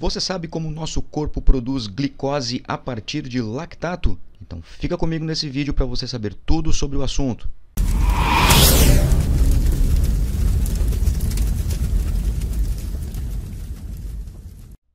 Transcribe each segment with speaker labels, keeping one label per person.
Speaker 1: Você sabe como o nosso corpo produz glicose a partir de lactato? Então fica comigo nesse vídeo para você saber tudo sobre o assunto.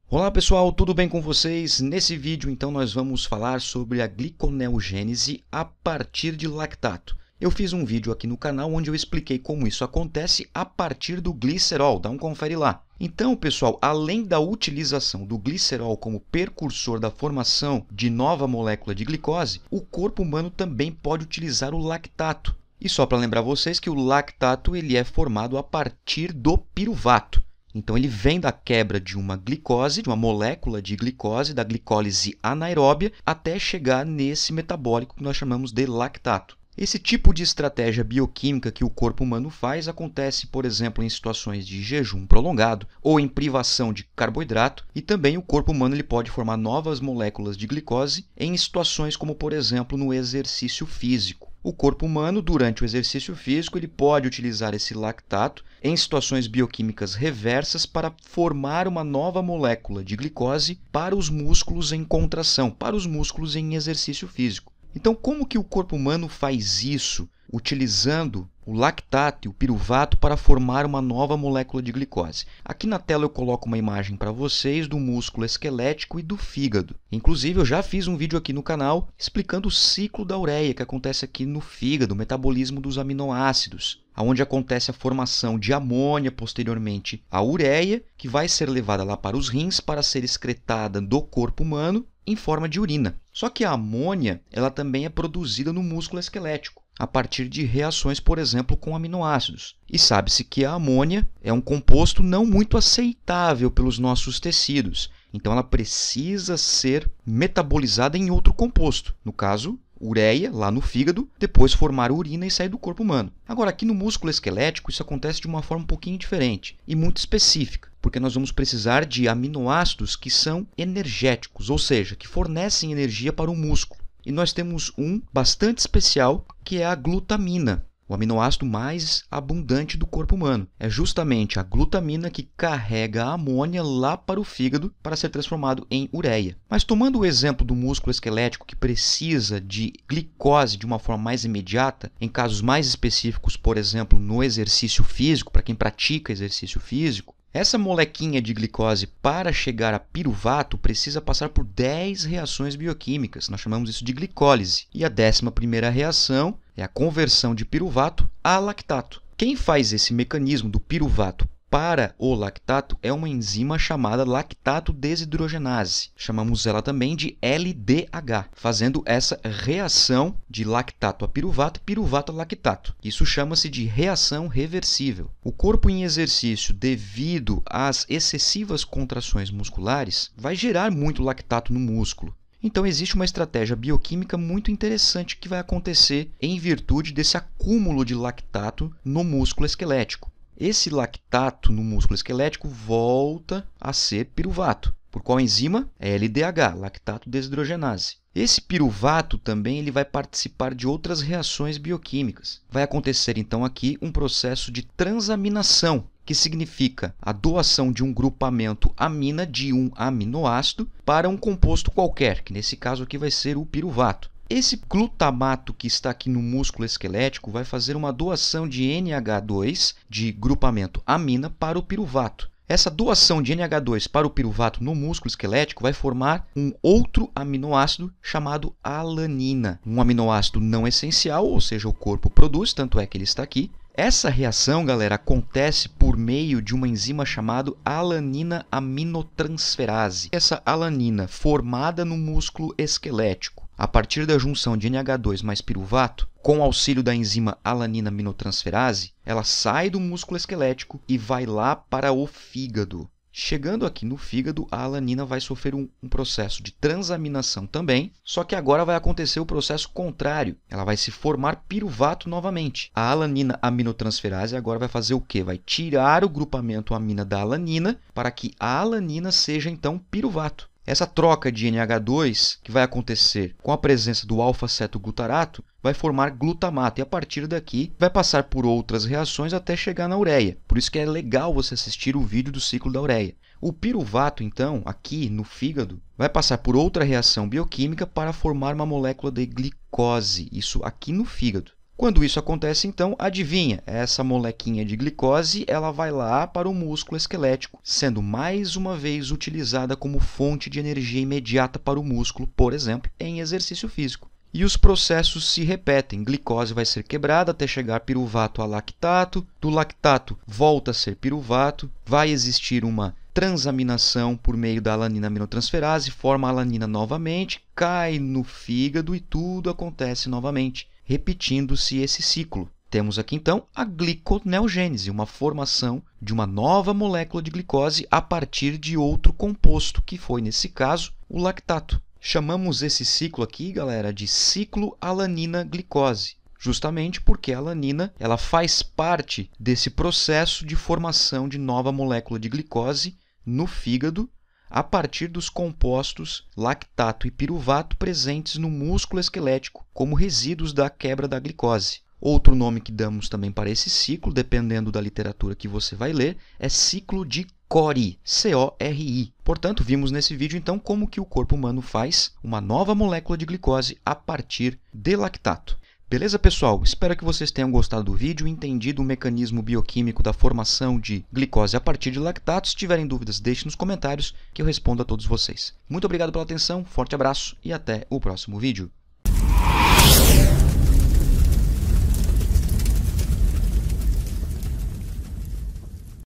Speaker 1: Olá pessoal, tudo bem com vocês? Nesse vídeo então nós vamos falar sobre a gliconeogênese a partir de lactato eu fiz um vídeo aqui no canal onde eu expliquei como isso acontece a partir do glicerol, dá um confere lá. Então, pessoal, além da utilização do glicerol como precursor da formação de nova molécula de glicose, o corpo humano também pode utilizar o lactato. E só para lembrar vocês que o lactato ele é formado a partir do piruvato. Então ele vem da quebra de uma glicose, de uma molécula de glicose, da glicólise anaeróbia, até chegar nesse metabólico que nós chamamos de lactato. Esse tipo de estratégia bioquímica que o corpo humano faz acontece, por exemplo, em situações de jejum prolongado ou em privação de carboidrato, e também o corpo humano ele pode formar novas moléculas de glicose em situações como, por exemplo, no exercício físico. O corpo humano, durante o exercício físico, ele pode utilizar esse lactato em situações bioquímicas reversas para formar uma nova molécula de glicose para os músculos em contração, para os músculos em exercício físico. Então, como que o corpo humano faz isso utilizando o lactato e o piruvato para formar uma nova molécula de glicose? Aqui na tela eu coloco uma imagem para vocês do músculo esquelético e do fígado. Inclusive, eu já fiz um vídeo aqui no canal explicando o ciclo da ureia que acontece aqui no fígado, o metabolismo dos aminoácidos onde acontece a formação de amônia, posteriormente a ureia, que vai ser levada lá para os rins para ser excretada do corpo humano em forma de urina. Só que a amônia ela também é produzida no músculo esquelético, a partir de reações, por exemplo, com aminoácidos. E sabe-se que a amônia é um composto não muito aceitável pelos nossos tecidos, então ela precisa ser metabolizada em outro composto, no caso, ureia lá no fígado, depois formar urina e sair do corpo humano. Agora, aqui no músculo esquelético, isso acontece de uma forma um pouquinho diferente e muito específica porque nós vamos precisar de aminoácidos que são energéticos, ou seja, que fornecem energia para o músculo. E nós temos um bastante especial que é a glutamina, o aminoácido mais abundante do corpo humano. É justamente a glutamina que carrega a amônia lá para o fígado para ser transformado em ureia. Mas tomando o exemplo do músculo esquelético que precisa de glicose de uma forma mais imediata, em casos mais específicos, por exemplo, no exercício físico, para quem pratica exercício físico, essa molequinha de glicose, para chegar a piruvato, precisa passar por 10 reações bioquímicas. Nós chamamos isso de glicólise. E a décima primeira reação é a conversão de piruvato a lactato. Quem faz esse mecanismo do piruvato para o lactato é uma enzima chamada lactato desidrogenase. Chamamos ela também de LDH, fazendo essa reação de lactato a piruvato, piruvato a lactato. Isso chama-se de reação reversível. O corpo em exercício, devido às excessivas contrações musculares, vai gerar muito lactato no músculo. Então existe uma estratégia bioquímica muito interessante que vai acontecer em virtude desse acúmulo de lactato no músculo esquelético. Esse lactato no músculo esquelético volta a ser piruvato, por qual enzima? É LDH, lactato desidrogenase. Esse piruvato também ele vai participar de outras reações bioquímicas. Vai acontecer então aqui um processo de transaminação, que significa a doação de um grupamento amina de um aminoácido para um composto qualquer, que nesse caso aqui vai ser o piruvato. Esse glutamato que está aqui no músculo esquelético vai fazer uma doação de NH2 de grupamento amina para o piruvato. Essa doação de NH2 para o piruvato no músculo esquelético vai formar um outro aminoácido chamado alanina, um aminoácido não essencial, ou seja, o corpo produz, tanto é que ele está aqui. Essa reação, galera, acontece por meio de uma enzima chamada alanina aminotransferase. Essa alanina formada no músculo esquelético a partir da junção de NH2 mais piruvato, com auxílio da enzima alanina aminotransferase, ela sai do músculo esquelético e vai lá para o fígado. Chegando aqui no fígado, a alanina vai sofrer um, um, processo de transaminação também, só que agora vai acontecer o processo contrário. Ela vai se formar piruvato novamente. A alanina aminotransferase agora vai fazer o quê? Vai tirar o grupamento amina da alanina para que a alanina seja então piruvato. Essa troca de NH2 que vai acontecer com a presença do alfa-cetoglutarato vai formar glutamato e a partir daqui vai passar por outras reações até chegar na ureia. Por isso que é legal você assistir o vídeo do ciclo da ureia. O piruvato, então, aqui no fígado, vai passar por outra reação bioquímica para formar uma molécula de glicose, isso aqui no fígado. Quando isso acontece, então, adivinha, essa molequinha de glicose ela vai lá para o músculo esquelético, sendo mais uma vez utilizada como fonte de energia imediata para o músculo, por exemplo, em exercício físico. E os processos se repetem. Glicose vai ser quebrada até chegar piruvato a lactato, do lactato volta a ser piruvato, vai existir uma transaminação por meio da alanina aminotransferase, forma a alanina novamente, cai no fígado e tudo acontece novamente repetindo-se esse ciclo. Temos aqui então a gliconeogênese, uma formação de uma nova molécula de glicose a partir de outro composto, que foi nesse caso o lactato. Chamamos esse ciclo aqui, galera, de ciclo alanina-glicose, justamente porque a alanina ela faz parte desse processo de formação de nova molécula de glicose no fígado a partir dos compostos lactato e piruvato presentes no músculo esquelético como resíduos da quebra da glicose. Outro nome que damos também para esse ciclo, dependendo da literatura que você vai ler, é ciclo de Cori, C-O-R-I. Portanto, vimos nesse vídeo então como que o corpo humano faz uma nova molécula de glicose a partir de lactato. Beleza, pessoal? Espero que vocês tenham gostado do vídeo e entendido o mecanismo bioquímico da formação de glicose a partir de lactato. Se tiverem dúvidas, deixe nos comentários que eu respondo a todos vocês. Muito obrigado pela atenção, forte abraço e até o próximo vídeo.